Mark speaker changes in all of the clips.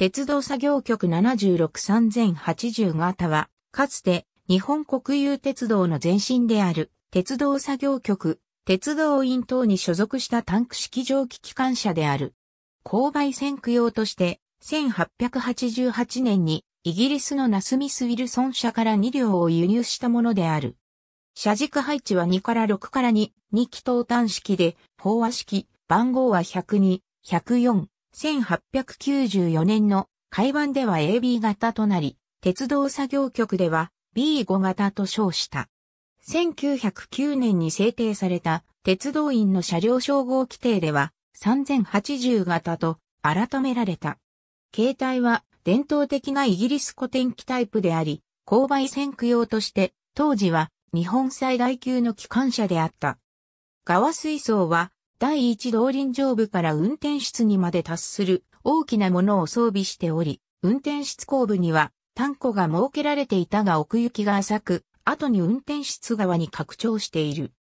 Speaker 1: 鉄道作業局763,080型は、かつて日本国有鉄道の前身である鉄道作業局、鉄道院等に所属したタンク式蒸気機関車である。勾配線区用として、1888年にイギリスのナスミス・ウィルソン社から2両を輸入したものである。車軸配置は2から6から2、2気筒端式で、飽和式、番号は102、104、1894年の海湾では AB 型となり、鉄道作業局では B5 型と称した。1909年に制定された鉄道員の車両称号規定では3080型と改められた。携帯は伝統的なイギリス古典機タイプであり、勾配線区用として当時は日本最大級の機関車であった。側水槽は第一動輪上部から運転室にまで達する大きなものを装備しており、運転室後部には単庫が設けられていたが奥行きが浅く、後に運転室側に拡張している。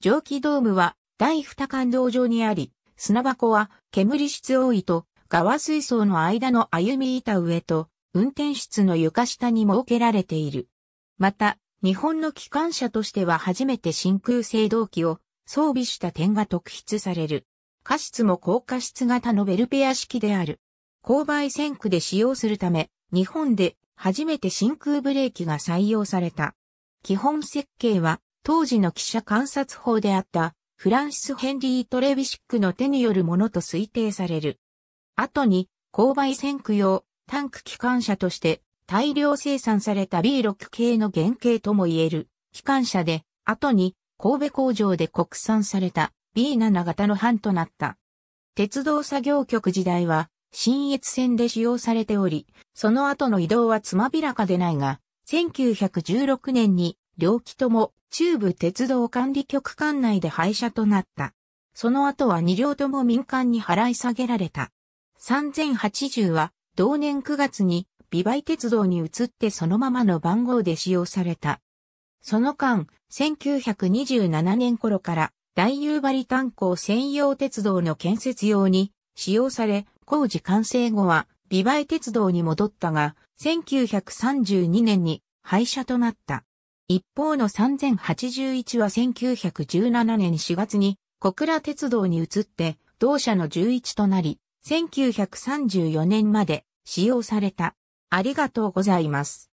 Speaker 1: 蒸気ドームは第二感動場にあり、砂箱は煙室多いと側水槽の間の歩み板上と運転室の床下に設けられている。また、日本の機関車としては初めて真空制動機を装備した点が特筆される。過失も高過失型のベルペア式である。勾配線区で使用するため、日本で初めて真空ブレーキが採用された。基本設計は当時の記者観察法であったフランシス・ヘンリー・トレビシックの手によるものと推定される。後に勾配線区用タンク機関車として大量生産された B6 系の原型とも言える機関車で後に神戸工場で国産された B7 型の版となった。鉄道作業局時代は、新越線で使用されており、その後の移動はつまびらかでないが、1916年に両機とも中部鉄道管理局管内で廃車となった。その後は2両とも民間に払い下げられた。3080は同年9月に美イ鉄道に移ってそのままの番号で使用された。その間、1927年頃から大夕張炭鉱専用鉄道の建設用に使用され、工事完成後は美梅鉄道に戻ったが、1932年に廃車となった。一方の3081は1917年4月に小倉鉄道に移って同社の11となり、1934年まで使用された。ありがとうございます。